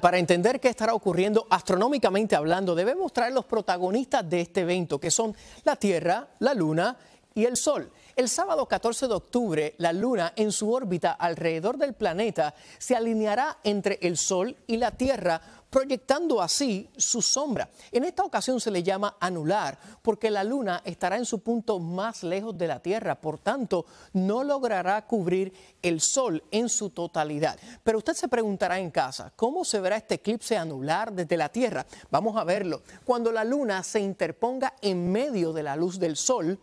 Para entender qué estará ocurriendo astronómicamente hablando, debemos traer los protagonistas de este evento, que son la Tierra, la Luna y el Sol. El sábado 14 de octubre, la Luna en su órbita alrededor del planeta se alineará entre el Sol y la Tierra proyectando así su sombra. En esta ocasión se le llama anular, porque la luna estará en su punto más lejos de la Tierra, por tanto, no logrará cubrir el Sol en su totalidad. Pero usted se preguntará en casa, ¿cómo se verá este eclipse anular desde la Tierra? Vamos a verlo. Cuando la luna se interponga en medio de la luz del Sol,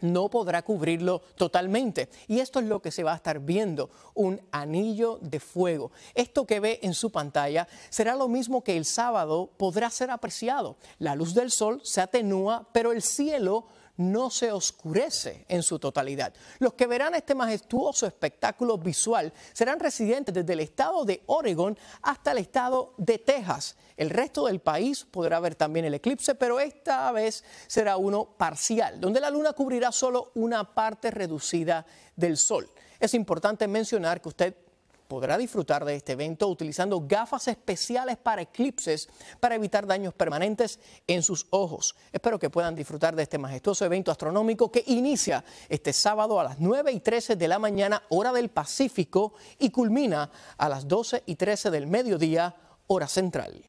no podrá cubrirlo totalmente. Y esto es lo que se va a estar viendo, un anillo de fuego. Esto que ve en su pantalla será lo mismo que el sábado podrá ser apreciado. La luz del sol se atenúa, pero el cielo no se oscurece en su totalidad. Los que verán este majestuoso espectáculo visual serán residentes desde el estado de Oregon hasta el estado de Texas. El resto del país podrá ver también el eclipse, pero esta vez será uno parcial, donde la luna cubrirá solo una parte reducida del sol. Es importante mencionar que usted podrá disfrutar de este evento utilizando gafas especiales para eclipses para evitar daños permanentes en sus ojos. Espero que puedan disfrutar de este majestuoso evento astronómico que inicia este sábado a las 9 y 13 de la mañana, hora del Pacífico, y culmina a las 12 y 13 del mediodía, hora central.